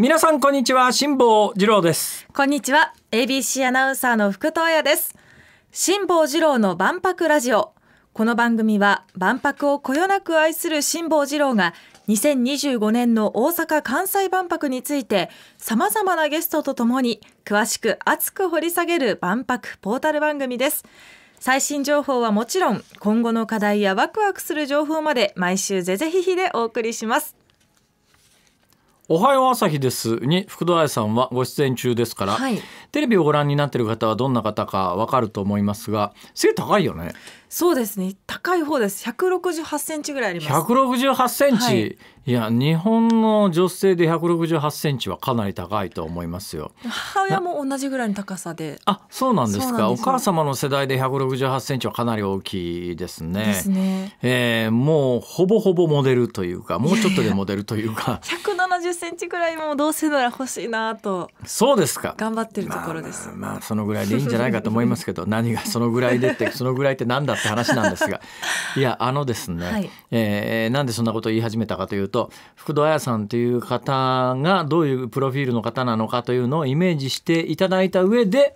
皆さんこんにちは辛坊治郎ですこんにちは ABC アナウンサーの福藤彩です辛坊治郎の万博ラジオこの番組は万博をこよなく愛する辛坊治郎が2025年の大阪・関西万博についてさまざまなゲストとともに詳しく熱く掘り下げる万博ポータル番組です最新情報はもちろん今後の課題やワクワクする情報まで毎週ぜぜひひでお送りしますおはよう朝日ですに福田愛さんはご出演中ですから、はい、テレビをご覧になっている方はどんな方かわかると思いますが背高いよねそうですね高い方です168センチぐらいあります168センチ、はい、いや日本の女性で168センチはかなり高いと思いますよ母親も同じぐらいの高さであそうなんですかお母様の世代で168センチはかなり大きいですねですね、えー、もうほぼほぼモデルというかもうちょっとでモデルというかいやいや7センチぐらいもどうせなら欲しいなとそうですか頑張ってるところです、まあ、まあまあそのぐらいでいいんじゃないかと思いますけど 何がそのぐらいでってそのぐらいってなんだって話なんですがいやあのですね、はい、えー、なんでそんなことを言い始めたかというと福戸彩さんという方がどういうプロフィールの方なのかというのをイメージしていただいた上で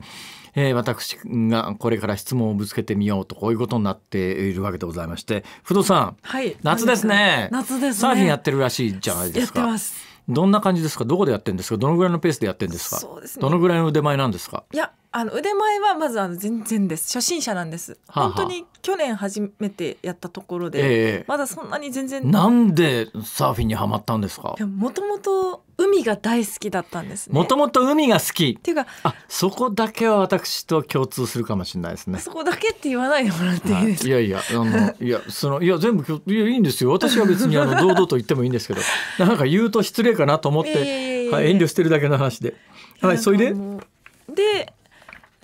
えー、私がこれから質問をぶつけてみようとこういうことになっているわけでございまして不動さん、はい、夏ですね夏ですねサーフィンやってるらしいじゃないですかやってますどんな感じですかどこでやってんですかどのぐらいのペースでやってんですか、ね、どのぐらいの腕前なんですかいやあの腕前はまずあの全然です初心者なんです本当に去年初めてやったところで、ええ、まだそんなに全然なんでサーフィンにはまったんですかもともと海が大好きだったんですもともと海が好きっていうかあそこだけは私と共通するかもしれないですねそこだけって言わないでもらっていいですか、いやいやあのいやそのいや全部いやいいんですよ私は別にあの堂々と言ってもいいんですけど なんか言うと失礼かなと思って、はい、遠慮してるだけの話ではいそれで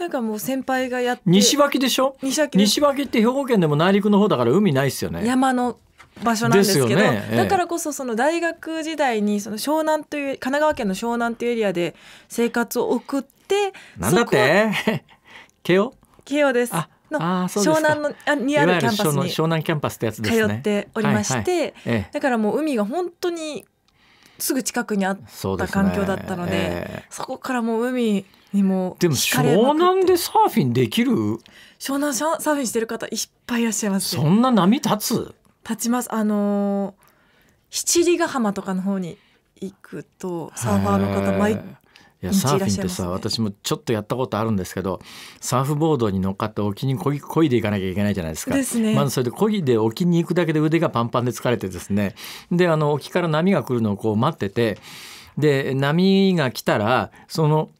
なんかもう先輩がやって西脇でしょ西脇西脇って兵庫県でも内陸の方だから海ないっすよね山の場所なんですけど、ねええ、だからこそその大学時代にその湘南という神奈川県の湘南というエリアで生活を送ってなんだって慶応慶応ですあの湘南のあにあるキャンパスに湘南キャンパスってやつです通っておりまして、えだからもう海が本当にすぐ近くにあった環境だったので、ねえー、そこからもう海にもでも湘南でサーフィンできる湘南サーフィンしてる方いっぱいいらっしゃいます、そんな波立つ立ちますあのー、七里ヶ浜とかの方に行くとサーファーの方毎いやサーフィンってさ、ね、私もちょっとやったことあるんですけどサーフボードに乗っかって沖にこいでいかなきゃいけないじゃないですかです、ね、まずそれでこいで沖に行くだけで腕がパンパンで疲れてですねであの沖から波が来るのをこう待っててで波が来たらその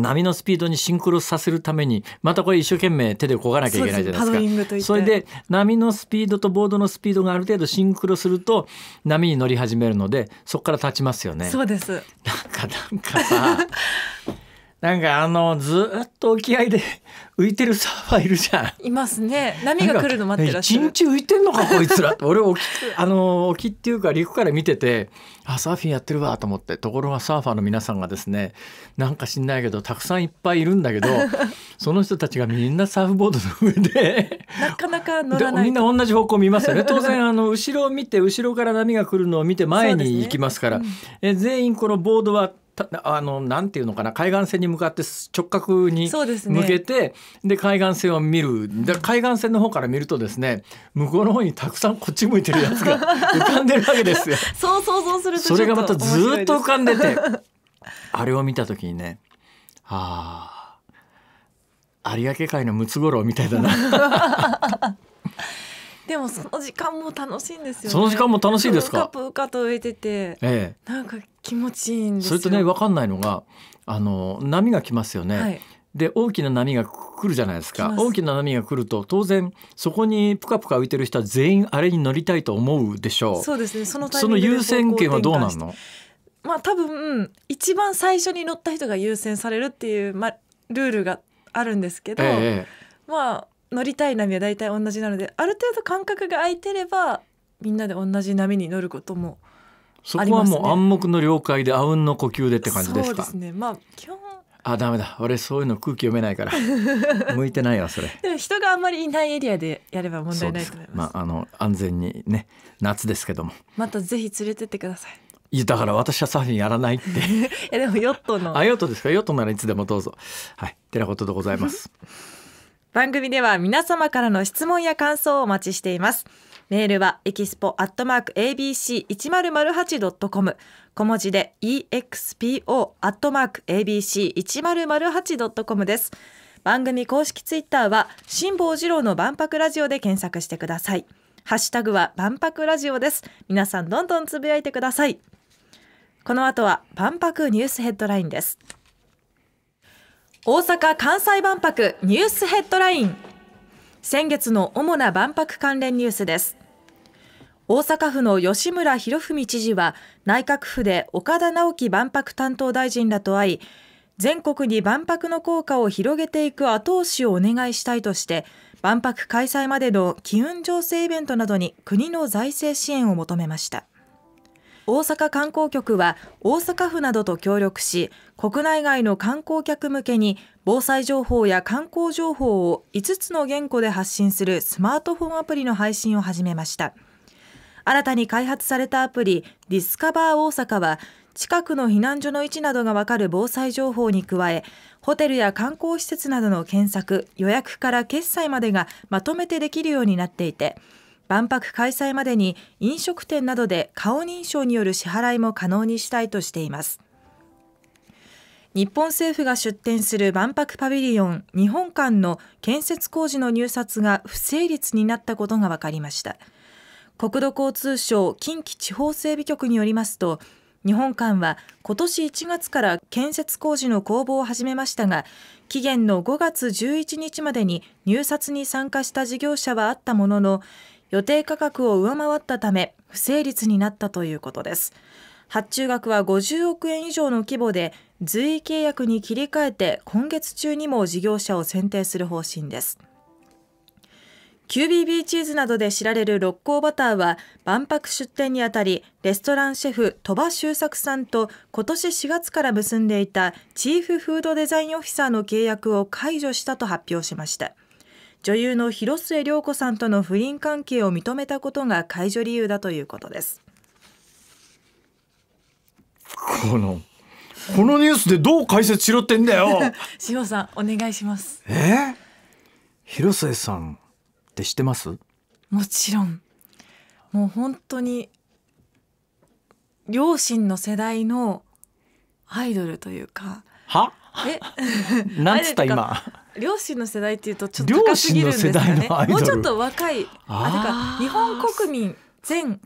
波のスピードにシンクロさせるためにまたこれ一生懸命手でこがなきゃいけないじゃないですかそれで波のスピードとボードのスピードがある程度シンクロすると波に乗り始めるのでそこから立ちますよねそうですなんかなんかさ なんかあのずっと沖合で浮いてるサーファーいるじゃん。いますね。波が来るの待ってらっしゃる。一日浮いてんのかこいつら。俺沖あの沖っていうか陸から見てて、あサーフィンやってるわと思って。ところがサーファーの皆さんがですね、なんか知んないけどたくさんいっぱいいるんだけど、その人たちがみんなサーフボードの上でなかなか乗らない。みんな同じ方向見ますよね。当然あの後ろを見て後ろから波が来るのを見て前に行きますから、ねうん、え全員このボードはあのなんていうのかな海岸線に向かって直角に向けてで、ねで、海岸線を見る海岸線の方から見るとですね向こうの方にたくさんこっち向いてるやつが 浮かんでるわけですよ。そう想像するとそれがまたずっと浮かんでてあれを見た時にねあ有明海のムツゴロウみたいだな。でもその時間も楽しいんですよ、ね、その時間も楽しいですか。うかうカと植えてて、ええ、なんか気持ちいいんですそれとね分かんないのがあの波が来ますよね。はい、で大きな波が来るじゃないですか大きな波が来ると当然そこにプカプカ浮いてる人は全員あれに乗りたいと思うでしょうそうですねそのその優先権はどうなんのまあ多分一番最初に乗った人が優先されるっていう、まあ、ルールがあるんですけど、ええ、まあ乗りたい波は大体同じなのである程度感覚が空いてればみんなで同じ波に乗ることもそこはもう暗黙の了解であうんの呼吸でって感じですか。そうですね。まあ基本あダメだ俺そういうの空気読めないから 向いてないわそれでも人があんまりいないエリアでやれば問題ないと思いますまああの安全にね夏ですけどもまたぜひ連れてってくださいいやだから私はサーフィンやらないって いやでもヨットのあヨットですかヨットならいつでもどうぞはいてなことでございます 番組では皆様からの質問や感想をお待ちしていますメールはエキスポ ABC1008.com 小文字で EXPO ABC1008.com です番組公式ツイッターは辛坊治郎の万博ラジオで検索してくださいハッシュタグは万博ラジオです皆さんどんどんつぶやいてくださいこの後は万博ニュースヘッドラインです大阪・関西万博ニュースヘッドライン先月の主な万博関連ニュースです大阪府の吉村博文知事は内閣府で岡田直樹万博担当大臣らと会い全国に万博の効果を広げていく後押しをお願いしたいとして万博開催までの機運醸成イベントなどに国の財政支援を求めました。大阪観光局は大阪府などと協力し国内外の観光客向けに防災情報や観光情報を5つの言語で発信するスマートフォンアプリの配信を始めました新たに開発されたアプリディスカバー大阪は近くの避難所の位置などがわかる防災情報に加えホテルや観光施設などの検索予約から決済までがまとめてできるようになっていて万博開催までに飲食店などで顔認証による支払いも可能にしたいとしています日本政府が出展する万博パビリオン日本館の建設工事の入札が不成立になったことが分かりました国土交通省近畿地方整備局によりますと日本館は今年1月から建設工事の公募を始めましたが期限の5月11日までに入札に参加した事業者はあったものの予定価格を上回ったため不成立になったということです発注額は50億円以上の規模で随意契約に切り替えて今月中にも事業者を選定する方針です QBB チーズなどで知られる六甲バターは万博出店にあたりレストランシェフ鳥羽周作さんと今年4月から結んでいたチーフフードデザインオフィサーの契約を解除したと発表しました。女優の広末涼子さんとの不倫関係を認めたことが解除理由だということです。このこのニュースでどう解説しろってんだよ。塩 さんお願いします。えー、広末さんって知ってます？もちろん。もう本当に両親の世代のアイドルというか。は？え、なんつった今。両親の世代っていうとちょっと高すぎるんですかねもうちょっと若いああか日本国民全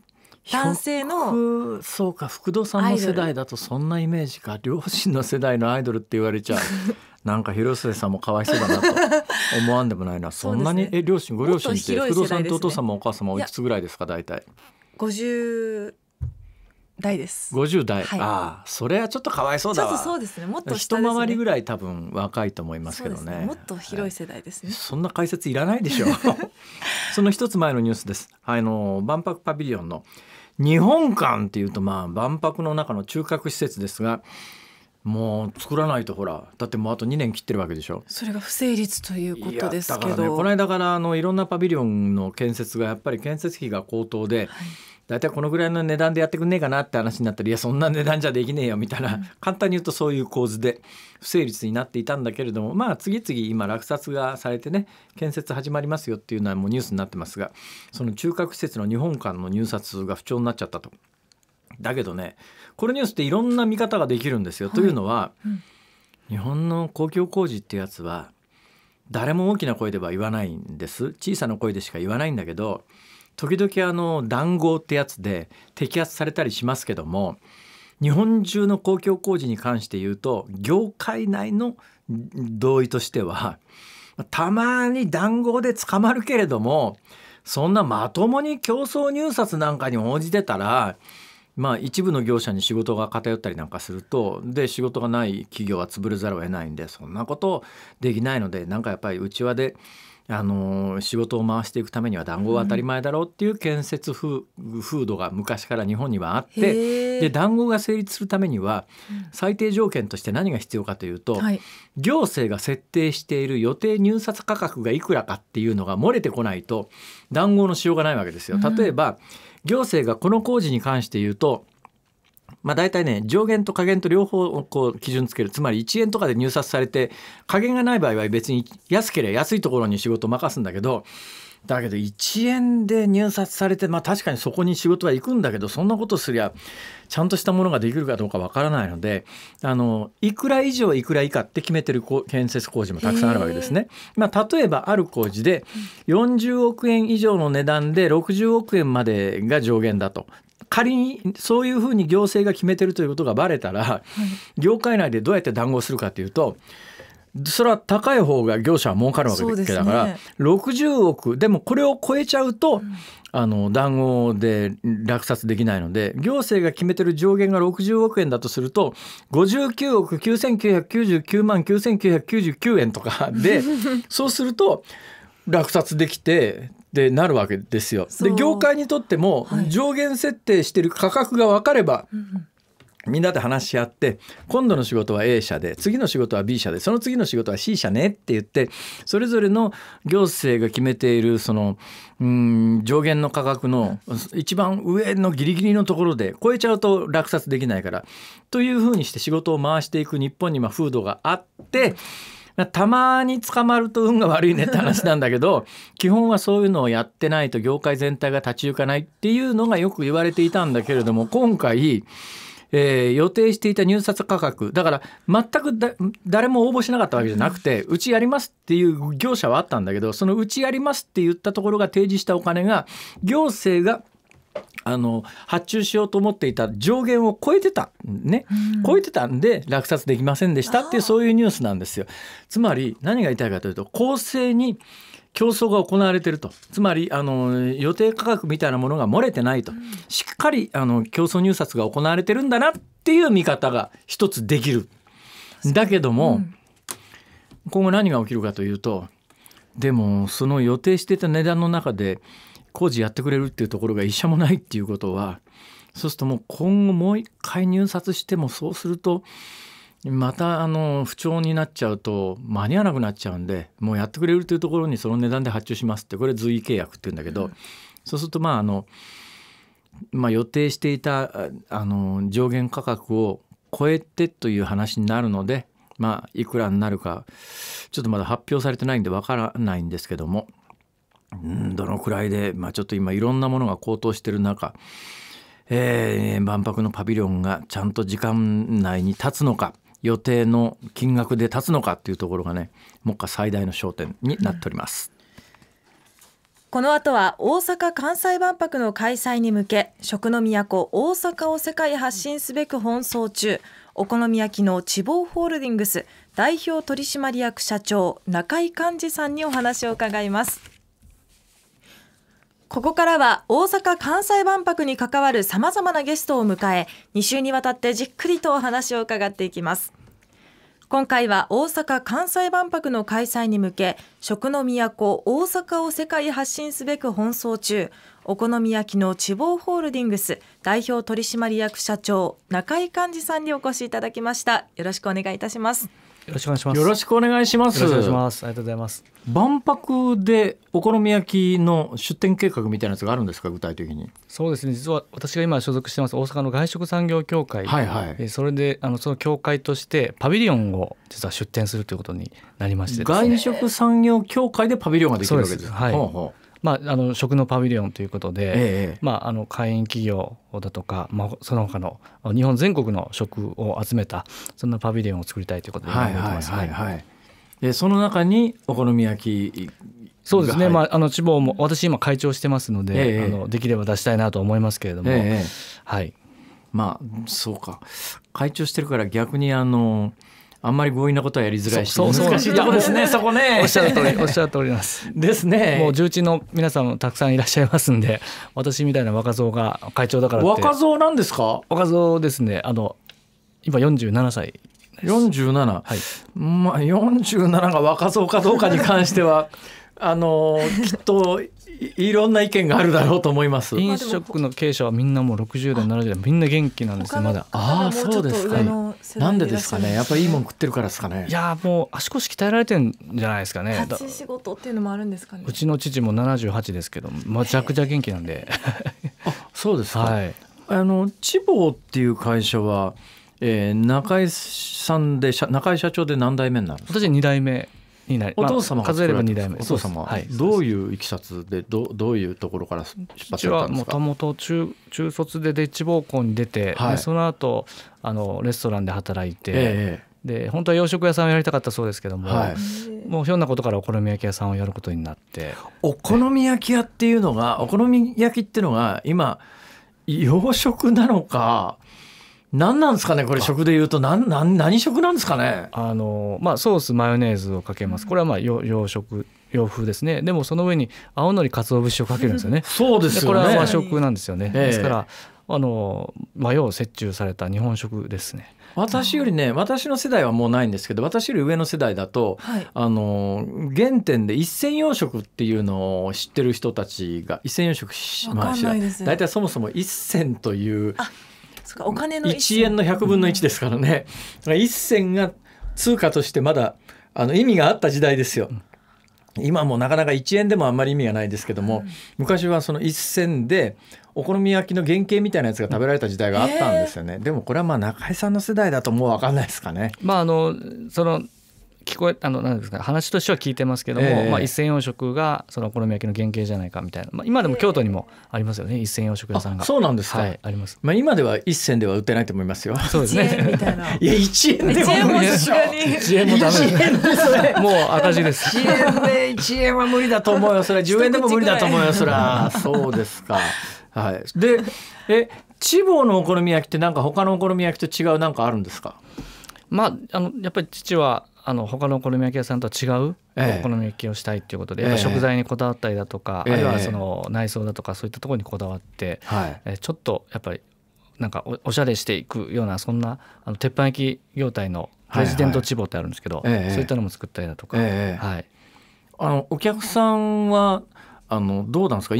男性のそうか福戸さんの世代だとそんなイメージか両親の世代のアイドルって言われちゃう なんか広末さんもかわいそうだなと思わんでもないな そんなに、え両親ご両親って、福戸さんとお父様お母様おいくつぐらいですか大体。50代です50代、はい、ああそれはちょっとかわいそうだわそうですねもっと、ね、一回りぐらい多分若いと思いますけどね、ね、もっと広い世代ですね、はい、そんな解説いらないでしょう その一つ前のニュースですあの万博パビリオンの日本館っていうとまあ万博の中の中核施設ですがもう作らないとほらだってもうあと2年切ってるわけでしょそれが不成立ということですけど、ね、この間からあのいろんなパビリオンの建設がやっぱり建設費が高騰で、はい大体このぐらいの値段でやってくんねえかなって話になったらいやそんな値段じゃできねえよみたいな、簡単に言うとそういう構図で不成立になっていたんだけれどもまあ次々今落札がされてね建設始まりますよっていうのはもうニュースになってますがその中核施設の日本間の入札が不調になっちゃったと。だけどねこのニュースっていろんな見方ができるんですよ。はい、というのは、うん、日本の公共工事ってやつは誰も大きな声では言わないんです小さな声でしか言わないんだけど時々あの談合ってやつで摘発されたりしますけども日本中の公共工事に関して言うと業界内の同意としてはたまに談合で捕まるけれどもそんなまともに競争入札なんかに応じてたらまあ一部の業者に仕事が偏ったりなんかするとで仕事がない企業は潰れざるを得ないんでそんなことできないのでなんかやっぱりうちわであの仕事を回していくためには団子は当たり前だろうっていう建設風、土が昔から日本にはあってで団子が成立するためには最低条件として何が必要かというと、はい、行政が設定している予定入札価格がいくらかっていうのが漏れてこないと団子のしようがないわけですよ。例えば、行政がこの工事に関して言うとまあ、大体ね上限と下限と両方こう基準つけるつまり1円とかで入札されて下限がない場合は別に安ければ安いところに仕事を任すんだけどだけど1円で入札されてまあ確かにそこに仕事は行くんだけどそんなことすりゃちゃんとしたものができるかどうかわからないのであのいくら以上いくら以下って決めてる建設工事もたくさんあるわけですね。まあ、例えばある工事で40億円以上の値段で60億円までが上限だと仮にそういうふうに行政が決めてるということがばれたら、はい、業界内でどうやって談合するかというとそれは高い方が業者は儲かるわけだから、ね、60億でもこれを超えちゃうと、うん、あの談合で落札できないので行政が決めてる上限が60億円だとすると59億9999万9999円とかで そうすると落札できてでなるわけですよ。で業界にとっても上限設定してる価格が分かれば、はいみんなで話し合って今度の仕事は A 社で次の仕事は B 社でその次の仕事は C 社ねって言ってそれぞれの行政が決めているそのうん上限の価格の一番上のギリギリのところで超えちゃうと落札できないからというふうにして仕事を回していく日本にま風土があってたまに捕まると運が悪いねって話なんだけど 基本はそういうのをやってないと業界全体が立ち行かないっていうのがよく言われていたんだけれども今回えー、予定していた入札価格だから全く誰も応募しなかったわけじゃなくて、うちやりますっていう業者はあったんだけどそのうちやりますって言ったところが提示したお金が行政があの発注しようと思っていた上限を超えてたね、うん、超えてたんで落札できませんでしたっていうそういうニュースなんですよ。つまり何が言いたいかというと公正に競争が行われてるとつまりあの予定価格みたいなものが漏れてないと、うん、しっかりあの競争入札が行われてるんだなっていう見方が一つできる。だけども、うん、今後何が起きるかというとでもその予定してた値段の中で工事やってくれるっていうところが医者もないっていうことはそうするともう今後もう一回入札してもそうするとまたあの不調になっちゃうと間に合わなくなっちゃうんでもうやってくれるというところにその値段で発注しますってこれ随意契約って言うんだけど、うん、そうするとまああの、まあ、予定していたあの上限価格を超えてという話になるのでまあいくらになるかちょっとまだ発表されてないんでわからないんですけどもうんどのくらいで、まあ、ちょっと今いろんなものが高騰してる中、えー、万博のパビリオンがちゃんと時間内に立つのか予定の金額で立つのかというところがね目下最大の焦点になっております。うんこの後は大阪・関西万博の開催に向け食の都大阪を世界発信すべく奔走中お好み焼きの地方ホールディングス代表取締役社長中井幹二さんにお話を伺います。ここからは大阪・関西万博に関わるさまざまなゲストを迎え2週にわたってじっくりとお話を伺っていきます今回は大阪・関西万博の開催に向け食の都大阪を世界発信すべく奔走中お好み焼きの地方ホールディングス代表取締役社長中井幹二さんにお越しいただきましたよろしくお願いいたしますよろしくお願いします。よろしくお願いします。ありがとうございます。万博でお好み焼きの出店計画みたいなやつがあるんですか具体的に。そうですね。実は私が今所属してます大阪の外食産業協会。はいはい。えそれであのその協会としてパビリオンを実は出店するということになりまして、ね、外食産業協会でパビリオンができるわけです。はい。ほうほうまあ、あの食のパビリオンということで、ええ、まあ、あの会員企業だとか、まあ、その他の日本全国の食を集めたそんなパビリオンを作りたいということで今思てます、はいはいでその中にお好み焼きそうですね、まあ、あの地方も私今会長してますので、え、あのできれば出したいなと思いますけれども、はいまあそうか会長してるから逆にあのーあんまり強引なことはやりづらいし難しいとこですねそこねおっしゃる通りおっしゃる通りですですねもう重鎮の皆さんもたくさんいらっしゃいますんで私みたいな若造が会長だから若造なんですか若造ですねあの今四十七歳47、はい、まあ四十七が若造かどうかに関してはあのきっといろんな意見があるだろうと思います飲食の経営者はみんなもう60代70代みんな元気なんですまだああそうですか、なんでですかねやっぱりいいもん食ってるからですかねいやもう足腰鍛えられてんじゃないですかね立ち仕事っていうのもあるんですかねうちの父も78ですけどまあ弱く元気なんであそうですか、はい、あの千房っていう会社はえー、中井さんで中井社長で何代目になるんですか私二代目になりお父様、数えれば2代目お父様は、どういういきさつでどどういうところから出発されたんですか父はもともと中中卒でデッチ奉公に出て、はい、その後あのレストランで働いて、ええ、で本当は洋食屋さんをやりたかったそうですけども、はい、もうひょんなことからお好み焼き屋さんをやることになってお好み焼き屋っていうのがお好み焼きっていうのが今洋食なのか何なんですかねこれ食で言うと何何何食なんですかねあの、まあ、ソースマヨネーズをかけますこれはまあ洋食洋風ですねでもその上に青のり鰹節をかけるんですよねそうですよねこれは和食なんですよね、えー、ですからあの和洋折衷された日本食ですね私よりね私の世代はもうないんですけど私より上の世代だと、はい、あの原点で一銭洋食っていうのを知ってる人たちが一銭洋食しまあ、大体そもそも一銭というそかお金の 1, 1円の100分の1ですからね、うん、1銭が通貨としてまだあの意味があった時代ですよ。今もなかなか1円でもあんまり意味がないですけども、うん、昔はその1銭でお好み焼きの原型みたいなやつが食べられた時代があったんですよね、えー、でもこれはまあ中井さんの世代だともう分かんないですかね。まああのその聞こえあのなんですか話としては聞いてますけども、えー、まあ、一銭洋食がそのお好み焼きの原型じゃないかみたいな、まあ、今でも京都にもありますよね、えー、一銭洋食屋さんがそうなんですか、はい、あります、まあ、今では一銭では売ってないと思いますよそうですねみたいな いや1円でも無理でしょ1円もダメもう赤字です1円で1円は無理だと思うよそれ10円でも無理だと思うよそれはそうですかはいでえ地方のお好み焼きってなんか他のお好み焼きと違うなんかあるんですかまあ、あのやっぱり父はあの他のお好み焼き屋さんと違うお好み焼きをしたいっていうことで、やっぱ食材にこだわったりだとか、あるいはその内装だとかそういったところにこだわって、えちょっとやっぱりなんかおしゃれしていくようなそんなあの鉄板焼き業態のプレジデントチボってあるんですけど、そういったのも作ったりだとか、はいあのお客さんはあのどうなんですか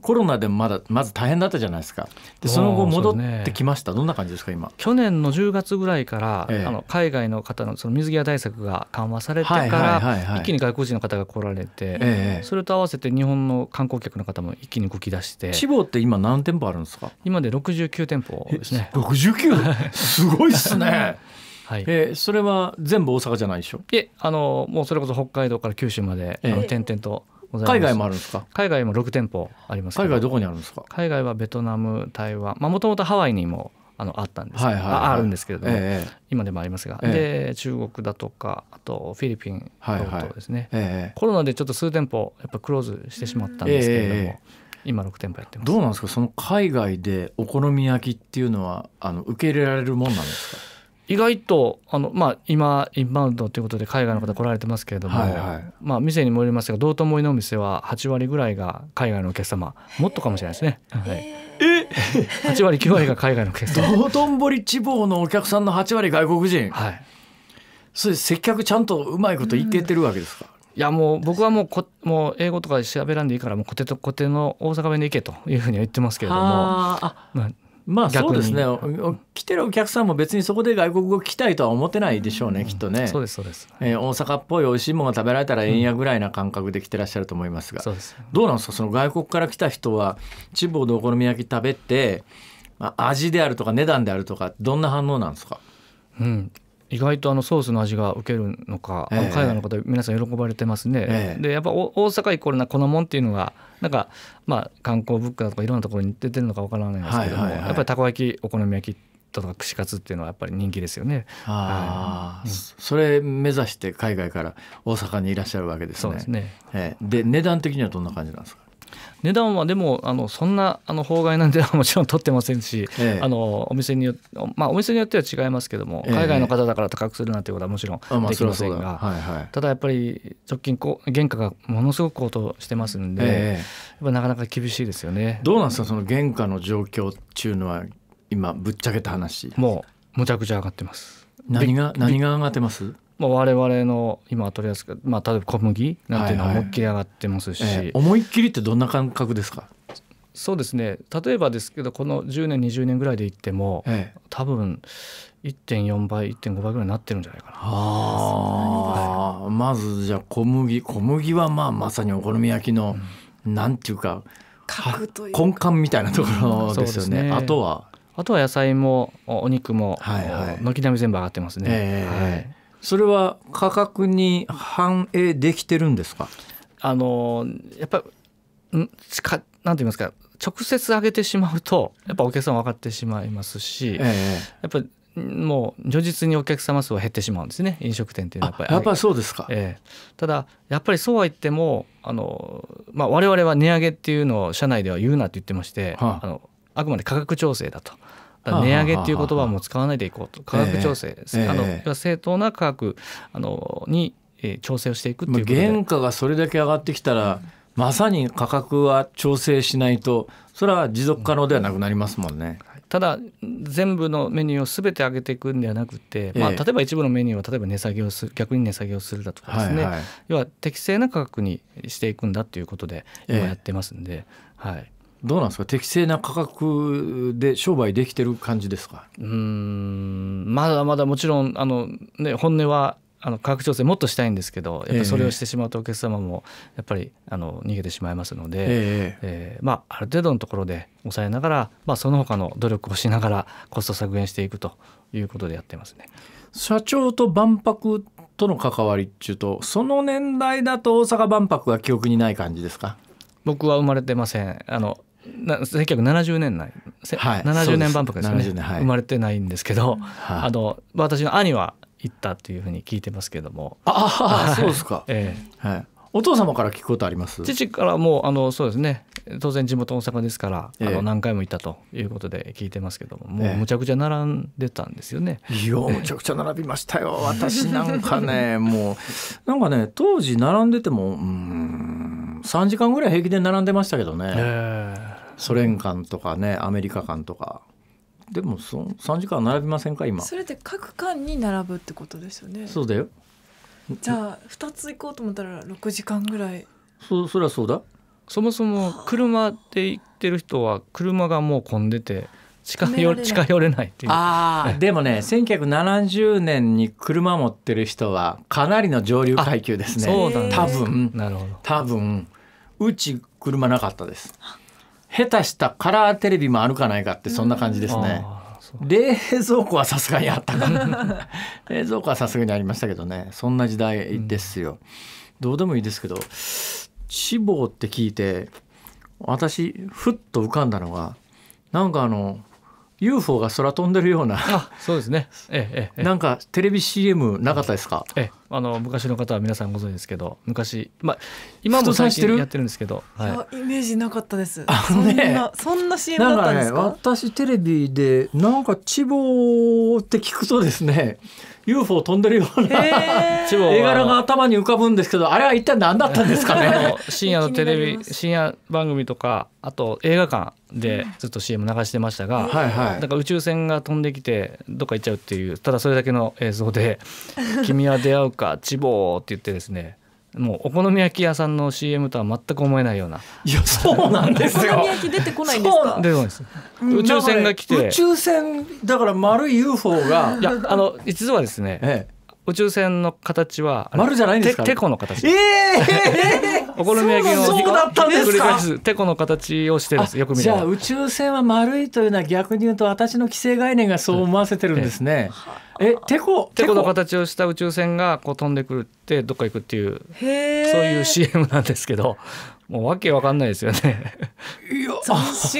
コロナでまだまず大変だったじゃないですかでその後戻ってきました、ね、どんな感じですか今去年の10月ぐらいから、ええ、あの海外の方のその水際対策が緩和されてから、一気に外国人の方が来られて、え、それと合わせて日本の観光客の方も一気に動き出して地方って今何店舗あるんですか今で69店舗ですね 69? すごいっすね はい、えー、それは全部大阪じゃないでしょいえあのもうそれこそ北海道から九州まで、えー、点々とございます海外もあるんですか海外も六店舗あります海外どこにあるんですか海外はベトナム台湾まあもともとハワイにもあのあったんです、はいはい、あるんですけれども、ええ、今でもありますが、え、で中国だとかあとフィリピンとですね、はいはい、コロナでちょっと数店舗やっぱクローズしてしまったんですけれども、今6店舗やってますどうなんですかその海外でお好み焼きっていうのはあの受け入れられるもんなんですか意外とあの、まあ、今インバウンドということで海外の方来られてますけれども、はいはい、まあ、店にもよりますが道頓堀のお店は8割ぐらいが海外のお客様もっとかもしれないですね。はいえ8 割9割が海外のお客様道頓堀地方のお客さんの8割外国人はいそれ接客ちゃんとうまいこといけてるわけですか、うんいやもう僕はもうこもう英語とか調べらんでいいからもうコテとコテの大阪弁で行けというふうには言ってますけれどもまあ、まあそうですね来てるお客さんも別にそこで外国語聞きたいとは思ってないでしょうね、うん、きっとねそうですそうです、えー、大阪っぽい美味しいもの食べられたらえんやぐらいな感覚で来てらっしゃると思いますが、うん、どうなんですかその外国から来た人は地方でお好み焼き食べて味であるとか値段であるとかどんな反応なんですかうん、意外とあのソースの味が受けるのか、えー、海外の方皆さん喜ばれてますね、えー、でやっぱ大阪イコールなこのもんっていうのがなんかまあ観光物価とかいろんなところに出てるのかわからないですけども、はいはいはい、やっぱりたこ焼きお好み焼きとか串カツっていうのはやっぱり人気ですよね。ああ、うん、それ目指して海外から大阪にいらっしゃるわけですね。そうですね。えー、で値段的にはどんな感じなんですか。値段はでもあのそんなあの法外な値段はもちろん取ってませんし、ええ、あのお店によまあお店によっては違いますけども、え、海外の方だから高くするなんてことはもちろんできませんが、まあはいはい、ただやっぱり直近こう原価がものすごく高騰してますんで、やっぱなかなか厳しいですよね。どうなんですかその原価の状況ってうのは今ぶっちゃけた話。もうむちゃくちゃ上がってます。何が何が上がってます？まあ、我々の今取り扱う、まあ、例えば小麦なんていうのは思いっきり上がってますし、はいはいえー、思いっきりってどんな感覚ですかそうですね例えばですけどこの10年20年ぐらいでいっても、ええ、多分1.4倍1.5倍ぐらいになってるんじゃないかなあ、はい、まずじゃあ小麦小麦はまあまさにお好み焼きの、うん、なんていうか根幹みたいなところですよねね、あとはあとは野菜もお肉も軒並み全部上がってますね、えはいそれは価格に反映できてるんですかあのやっぱり何て言いますか直接上げてしまうとやっぱお客さん分かってしまいますし、ええ、やっぱもう如実にお客様数は減ってしまうんですね飲食店っていうのはやっぱりやっぱりそうですか、ええ、ただやっぱりそうは言ってもあの、まあ、我々は値上げっていうのを社内では言うなって言ってまして、はあ、あのあくまで価格調整だと値上げっていう言葉も使わないでいこうと価格調整、えー、あの、正当な価格あのに、えー、調整をしていくっていう原価がそれだけ上がってきたら、うん、まさに価格は調整しないとそれは持続可能ではなくなりますもんね。うん、ただ全部のメニューをすべて上げていくんではなくて、まあ、例えば一部のメニューは例えば値下げをする逆に値下げをするだとかですね、はいはい、要は適正な価格にしていくんだということで今やってますんで、はい、どうなんですか適正な価格で商売できてる感じですかうんまだまだもちろんあの、ね、本音はあの価格調整もっとしたいんですけどやっぱそれをしてしまうとお客様もやっぱりあの逃げてしまいますので、ええまあ、ある程度のところで抑えながら、まあ、その他の努力をしながらコスト削減していくということでやってますね。社長と万博との関わりっていうとその年代だと大阪万博は記憶にない感じですか僕は生まれてませんあのな1970年代、はい、70年万博ですよね、はい、生まれてないんですけど、はい、あの私の兄は行ったというふうに聞いてますけどもああそうですか、ええはい、お父様から聞くことあります父からもあのそうですね当然地元大阪ですから、えあの何回も行ったということで聞いてますけどももうむちゃくちゃ並んでたんですよね。いやむちゃくちゃ並びましたよ私なんかね もうなんかね当時並んでてもうん3時間ぐらい平気で並んでましたけどね、えー、ソ連間とかねアメリカ間とか。でもそ3時間並びませんか今それって各間に並ぶってことですよねそうだよじゃあ2つ行こうと思ったら六時間ぐらいそそりゃそうだそもそも車で行ってる人は車がもう混んでて近寄近寄れないっていうあでもね1970年に車持ってる人はかなりの上流階級ですねそうだ、ね、多分なるほど多分うち車なかったです下手したカラーテレビもあるかないかってそんな感じですね、うん冷蔵庫はさすがにあったかな 冷蔵庫はさすがにありましたけどねそんな時代ですよ、うん、どうでもいいですけど脂肪」って聞いて私ふっと浮かんだのがなんかあの UFO が空飛んでるようなそうですね、ええ、なんかテレビ CM なかったですか、ええ、あの昔の方は皆さんご存知ですけど昔、まあ、今も最近やってるんですけど、はい、イメージなかったですあの、ね、そんなそんな CM だったんですか、ね、私テレビでなんか「希望」って聞くとですね UFO 飛んでるような 絵柄が頭に浮かぶんですけどあれは一体何だったんですかね 深夜のテレビ深夜番組とかあと映画館でずっと CM 流してましたが、はいはい、だから宇宙船が飛んできてどっか行っちゃうっていうただそれだけの映像で「君は出会うか千望」って言ってですねもうお好み焼き屋さんの CM とは全く思えないような。いやそうなんですよ。お好み焼き出てこないんですか。出てこないです。宇宙船が来て、宇宙船だから丸い UFO がいやあの実はですね。ええ宇宙船の形は丸じゃないんですか、テコの形ええーお好み焼きのそうだったんですかテコの形をしてるんですよく見じゃあ宇宙船は丸いというのは逆に言うと私の既成概念がそう思わせてるんですね、うん、えテコテコの形をした宇宙船がこう飛んでくるってどっか行くっていうへそういう CM なんですけどもうわけわかんないですよねいや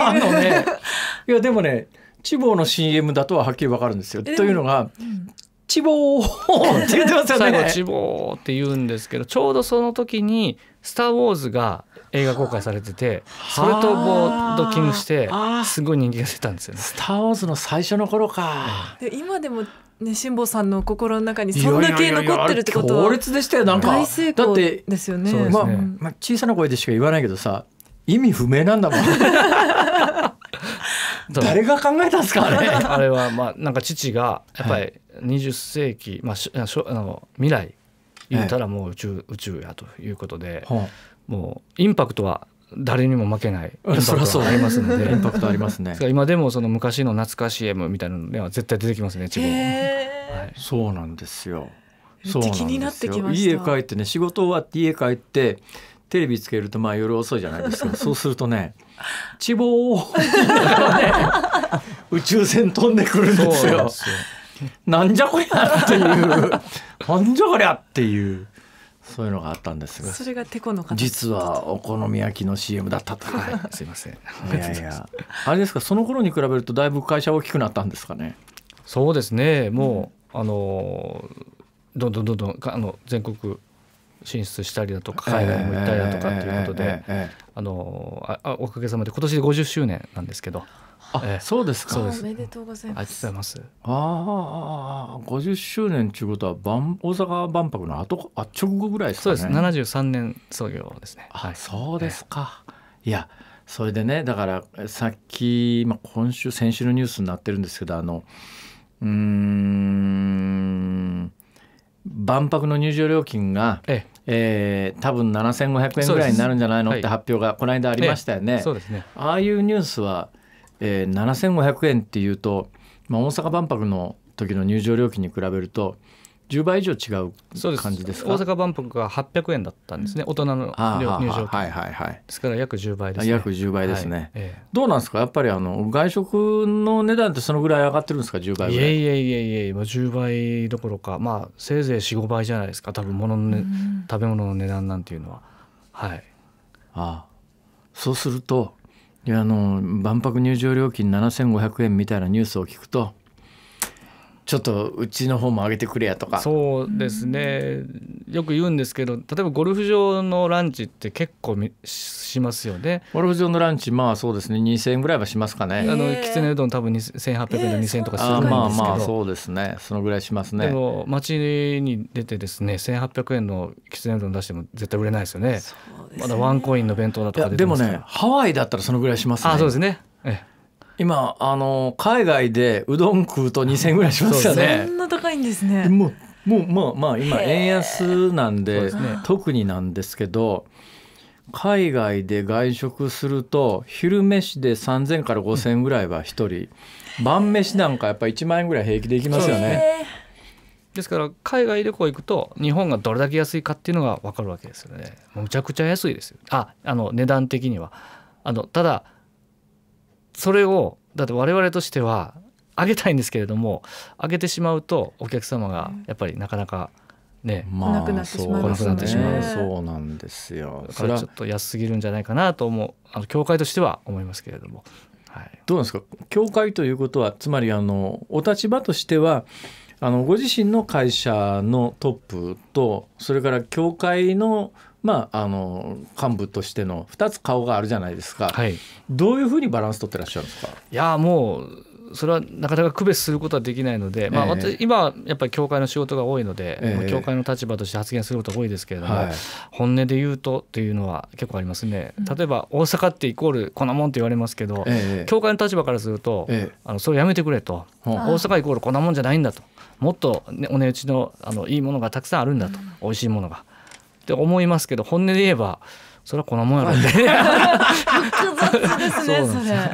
あのね いやでもね地方の CM だとははっきりわかるんですよ。というのが、ちぼーって言ってますよね最後チボーって言うんですけどちょうどその時に「スター・ウォーズ」が映画公開されててそれとボードキングしてすごい人気が出たんですよね。スター・ウォーズの最初の頃か、で今でもね、辛坊さんの心の中にそんだけ残ってるってことは強烈でしたよなんか大成功ですよね、ね、まあ、まあ、小さな声でしか言わないけどさ意味不明なんだもん 誰が考えたんですかあれあれはまあなんか父がやっぱり20世紀、まあ、しあの未来言うたらもう宇宙,、宇宙やということで、もうインパクトは誰にも負けないインパクトありますので インパクトありますね 今でもその昔の懐かしい M みたいなのでは絶対出てきますね一部、はい、そうなんですよそうにな家帰ってね仕事終わって家帰ってテレビつけるとまあ夜遅いじゃないですか そうするとね「ちぼー」宇宙船飛んでくるんですよ。なんじゃこりゃっていうなんじゃこりゃっていうそういうのがあったんですがそれがテコの実はお好み焼きの CM だったと、はい、すいませんいやいやあれですかその頃に比べるとだいぶ会社大きくなったんですかねそうですねもう、うん、あのどんどんどんどんあの全国進出したりだとか海外にも行ったりだとかっていうことで、あのあおかげさまで今年で50周年なんですけどあ、そうですか。おめでとうございます。ありがとうございます。ああ、五十周年ということは、万、大阪万博の後、あ、直後ぐらいですかね。そうです。七十三年創業ですね。はい、そうですか。いや、それでね、だから、さっき、まあ、今週、先週のニュースになってるんですけど、あの。うん。万博の入場料金が。えええー、多分7500円ぐらいになるんじゃないのって発表がこの間ありましたよね。はい、そうですねああいうニュースはえー、7500円っていうと、まあ、大阪万博の時の入場料金に比べると1倍以上違う感じです大阪万博が800円だったんですね大人の入場券はいはいはいですから約1倍です、ね、約1倍ですね、はいええ、どうなんですかやっぱりあの外食の値段ってそのぐらい上がってるんですか1倍いえいえいえいえ、10倍どころかまあせいぜい45倍じゃないですか多分物の、ね、食べ物の値段なんていうのははいああそうするとやあの万博入場料金7500円みたいなニュースを聞くとちょっとうちの方も上げてくれやとかそうですねよく言うんですけど例えばゴルフ場のランチって結構しますよねゴルフ場のランチまあそうですね2000円ぐらいはしますかねあのきつねうどん多分1800円で2000円とかするんですけど、まあまあそうですねそのぐらいしますねでも街に出てですね1800円のきつねうどん出しても絶対売れないですよね、ね、まだワンコインの弁当だとかでもねハワイだったらそのぐらいしますねあそうですねえ今あの海外でうどん食うと2000円ぐらいしますよね。そんな高いんですね。もうもうまあまあ今円安なんで特になんですけど。海外で外食すると昼飯で3,000から5,000ぐらいは1人、晩飯なんかやっぱ1万円ぐらい平気でいきますよね。ですから海外旅行行くと日本がどれだけ安いかっていうのが分かるわけですよね。むちゃくちゃ安いですよ。ああの値段的には。あのただそれをだって我々としては上げたいんですけれども上げてしまうとお客様がやっぱりなかなかね、まあ、なくなってしまう、そうなんですよからちょっと安すぎるんじゃないかなと思うあの教会としては思いますけれども、はい、どうですか教会ということはつまりあのお立場としてはあのご自身の会社のトップとそれから教会のまあ、あの幹部としての2つ顔があるじゃないですか、はい、どういうふうにバランス取ってらっしゃるんですかいやもうそれはなかなか区別することはできないので、まあ、私今やっぱり教会の仕事が多いので、え教会の立場として発言することが多いですけれども、本音で言うとというのは結構ありますね例えば大阪ってイコールこんなもんって言われますけど、教会の立場からすると、あのそれやめてくれと、大阪イコールこんなもんじゃないんだともっと、ね、お値打ちのあのいいものがたくさんあるんだと、うん、美味しいものが。って思いますけど本音で言えばそれはこんなもんやろってですね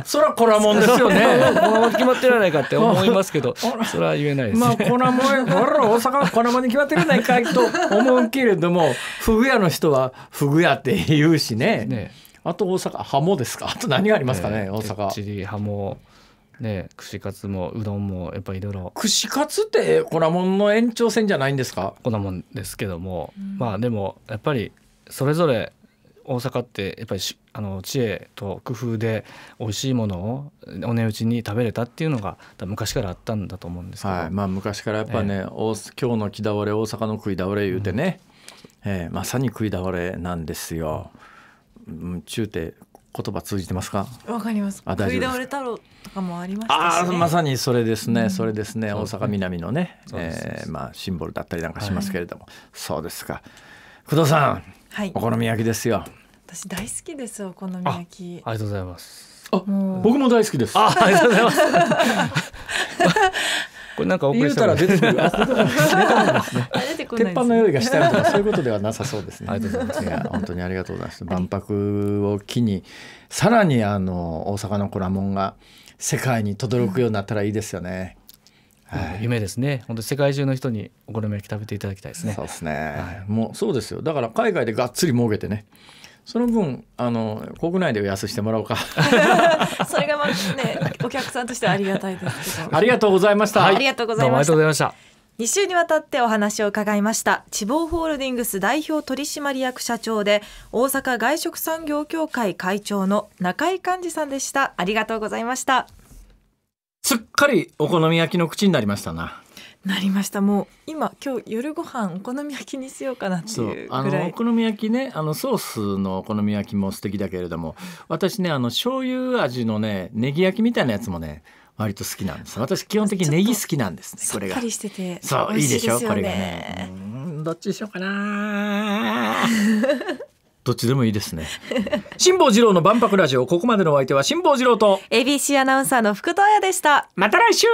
それそれはこらもんですよねこらもん決まってるないかって思いますけど それは言えないです、ね、まあこもんほら大阪はこらもんに決まってるないかいと思うけれどもフグ屋の人はフグ屋って言うしねあと大阪ハモですかあと何がありますかね、大阪チリハモね串カツもうどんもやっぱいろいろ串カツって粉もんの延長線じゃないんですか粉もんですけども、うん、まあでもやっぱりそれぞれ大阪ってやっぱりあの知恵と工夫で美味しいものをお値打ちに食べれたっていうのが昔からあったんだと思うんですけど、はい、まあ、昔からやっぱね、えー、今日の木倒れ大阪の食い倒れ言うてね、うん、えー、まさに食い倒れなんですよ。うん、中て言葉通じてますか。わかります。あ食い倒れ太郎とかもありましたし、ね、あまさにそれですね。それですね。大阪南のね、えー、まあシンボルだったりなんかしますけれども、はい、そうですか。工藤さん、はい、お好み焼きですよ。私大好きですお好み焼き。ありがとうございます。あ、僕も大好きです。あ、ありがとうございます。これなんか遅れそうら出てくる。鉄板の用意がしたりとかそういうことではなさそうですね。ありがとうございます。本当にありがとうございます。万博を機にさらにあの大阪のコラモンが世界に轟くようになったらいいですよね。はい、夢ですね本当世界中の人にお好み焼き食べていただきたいですねそうですね、はい、もうそうですよだから海外でがっつり儲けてねその分あの国内で安してもらおうか それがまあねお客さんとしてありがたいですありがとうございました、ありがとうございました2週にわたってお話を伺いました地方ホールディングス代表取締役社長で大阪外食産業協会会長の中井幹二さんでしたありがとうございましたすっかりお好み焼きの口になりましたななりましたもう今今日夜ご飯お好み焼きにしようかなっていうあのお好み焼きねあのソースのお好み焼きも素敵だけれども私ねあの醤油味のねネギ焼きみたいなやつもね割と好きなんです私基本的にネギ好きなんですねこれがさっぱりしててそういいでしょ、うこれがねどっちにしようかな どっちでもいいですね。辛坊治郎の万博ラジオ、ここまでのお相手は辛坊治郎と ABC アナウンサーの福藤彩でした。また来週。